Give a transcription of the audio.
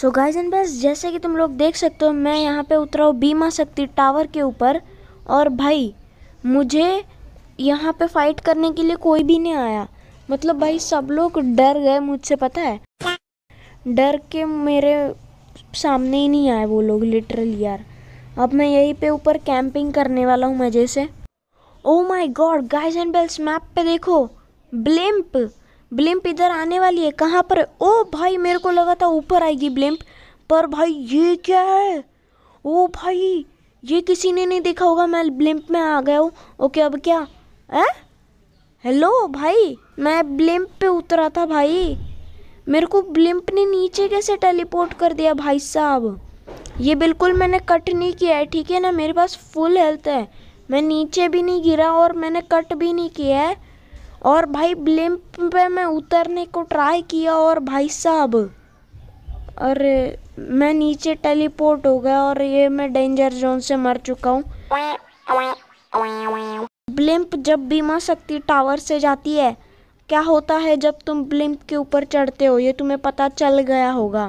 so guys and बस जैसे कि तुम लोग देख सकते हो मैं यहाँ पे उतरा हूँ बीमा शक्ति टावर के ऊपर और भाई मुझे यहाँ पे फाइट करने के लिए कोई भी नहीं आया मतलब भाई सब लोग डर गए मुझसे पता है डर के मेरे सामने ही नहीं आए वो लोग लिटरली यार अब मैं यहीं पे ऊपर कैंपिंग करने वाला हूँ मज़े से oh my god guys and bells map पे देखो ब्लिम्प ब्लिम्प इधर आने वाली है कहाँ पर ओ भाई मेरे को लगा था ऊपर आएगी ब्लिम्प पर भाई ये क्या है ओ भाई ये किसी ने नहीं देखा होगा मैं ब्लिम्प में आ गया हूँ ओके अब क्या है हेलो भाई मैं ब्लिम्प पे उतरा था भाई मेरे को ब्लिम्प ने नीचे कैसे टेलीपोर्ट कर दिया भाई साहब ये बिल्कुल मैंने कट नहीं किया है ठीक है ना मेरे पास फुल हेल्थ है मैं नीचे भी नहीं गिरा और मैंने कट भी नहीं किया है और भाई ब्लिम्प पे मैं उतरने को ट्राई किया और भाई साहब और मैं नीचे टेलीपोर्ट हो गया और ये मैं डेंजर जोन से मर चुका हूँ ब्लिम्प जब बीमा शक्ति टावर से जाती है क्या होता है जब तुम ब्लिम्प के ऊपर चढ़ते हो ये तुम्हें पता चल गया होगा